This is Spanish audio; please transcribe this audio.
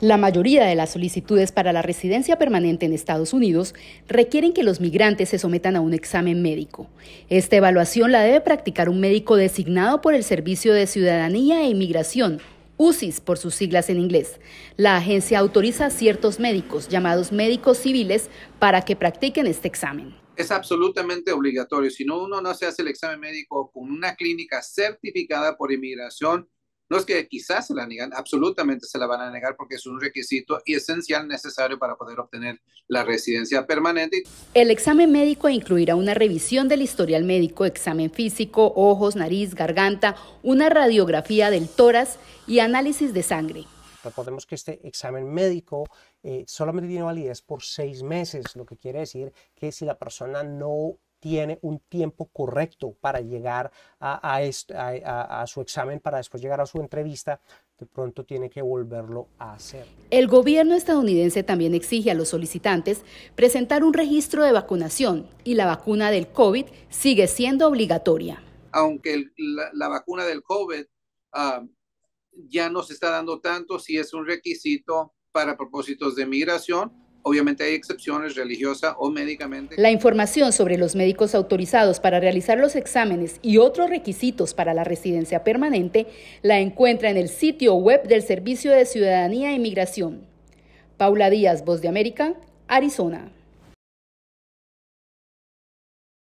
La mayoría de las solicitudes para la residencia permanente en Estados Unidos requieren que los migrantes se sometan a un examen médico. Esta evaluación la debe practicar un médico designado por el Servicio de Ciudadanía e Inmigración UCIS por sus siglas en inglés. La agencia autoriza a ciertos médicos, llamados médicos civiles, para que practiquen este examen. Es absolutamente obligatorio. Si no, uno no se hace el examen médico con una clínica certificada por inmigración, no es que quizás se la niegan, absolutamente se la van a negar porque es un requisito y esencial necesario para poder obtener la residencia permanente. El examen médico incluirá una revisión del historial médico, examen físico, ojos, nariz, garganta, una radiografía del tórax y análisis de sangre. Recordemos que este examen médico eh, solamente tiene validez por seis meses, lo que quiere decir que si la persona no tiene un tiempo correcto para llegar a, su examen, para después llegar a su entrevista, de pronto tiene que volverlo a hacer. El gobierno estadounidense también exige a los solicitantes presentar un registro de vacunación y la vacuna del COVID sigue siendo obligatoria. Aunque la, vacuna del COVID ah, ya no se está dando tanto, si es un requisito para propósitos de migración, Obviamente hay excepciones religiosa o médicamente. La información sobre los médicos autorizados para realizar los exámenes y otros requisitos para la residencia permanente la encuentra en el sitio web del Servicio de Ciudadanía e Inmigración. Paula Díaz, Voz de América, Arizona.